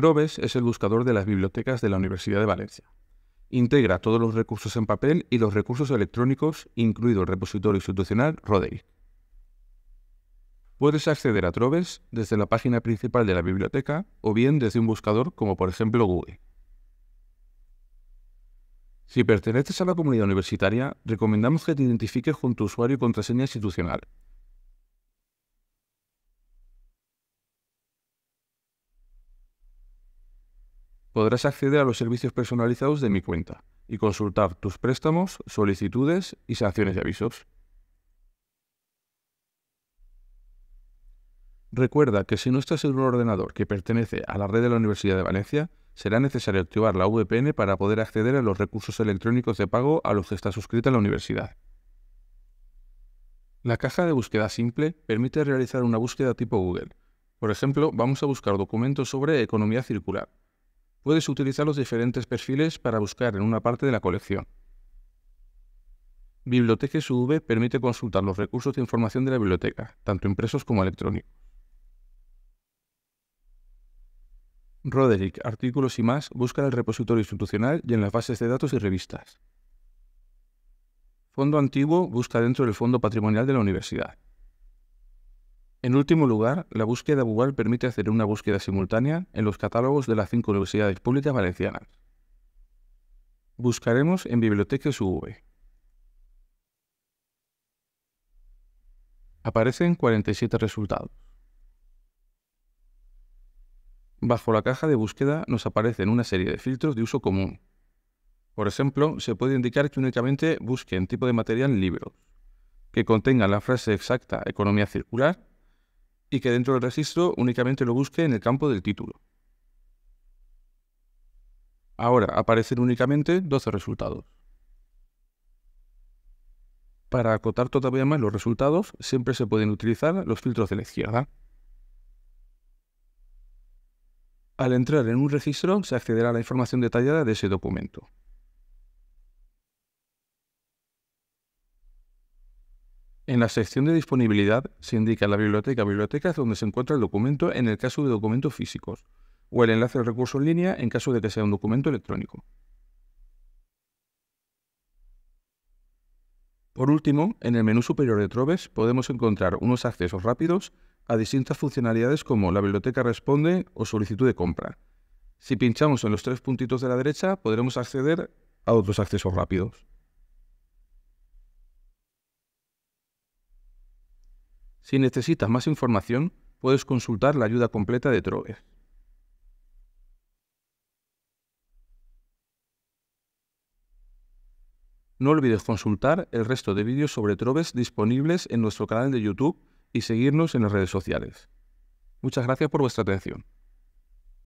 Troves es el buscador de las bibliotecas de la Universidad de Valencia. Integra todos los recursos en papel y los recursos electrónicos, incluido el repositorio institucional Roderick. Puedes acceder a Troves desde la página principal de la biblioteca o bien desde un buscador como por ejemplo Google. Si perteneces a la comunidad universitaria, recomendamos que te identifiques con tu usuario y contraseña institucional, podrás acceder a los servicios personalizados de mi cuenta y consultar tus préstamos, solicitudes y sanciones de avisos. Recuerda que si no estás en un ordenador que pertenece a la red de la Universidad de Valencia, será necesario activar la VPN para poder acceder a los recursos electrónicos de pago a los que está suscrita la universidad. La caja de búsqueda simple permite realizar una búsqueda tipo Google. Por ejemplo, vamos a buscar documentos sobre economía circular puedes utilizar los diferentes perfiles para buscar en una parte de la colección. Biblioteca SUV permite consultar los recursos de información de la biblioteca, tanto impresos como electrónicos. Roderick, artículos y más, busca en el repositorio institucional y en las bases de datos y revistas. Fondo antiguo busca dentro del fondo patrimonial de la universidad. En último lugar, la búsqueda Google permite hacer una búsqueda simultánea en los catálogos de las cinco universidades públicas valencianas. Buscaremos en Biblioteca UV. Aparecen 47 resultados. Bajo la caja de búsqueda nos aparecen una serie de filtros de uso común. Por ejemplo, se puede indicar que únicamente busquen tipo de material libros, que contengan la frase exacta economía circular y que dentro del registro únicamente lo busque en el campo del título. Ahora aparecen únicamente 12 resultados. Para acotar todavía más los resultados, siempre se pueden utilizar los filtros de la izquierda. Al entrar en un registro, se accederá a la información detallada de ese documento. En la sección de disponibilidad se indica la biblioteca. o donde se encuentra el documento en el caso de documentos físicos o el enlace al recurso en línea en caso de que sea un documento electrónico. Por último, en el menú superior de Troves podemos encontrar unos accesos rápidos a distintas funcionalidades como la biblioteca responde o solicitud de compra. Si pinchamos en los tres puntitos de la derecha podremos acceder a otros accesos rápidos. Si necesitas más información, puedes consultar la ayuda completa de Troves. No olvides consultar el resto de vídeos sobre Troves disponibles en nuestro canal de YouTube y seguirnos en las redes sociales. Muchas gracias por vuestra atención.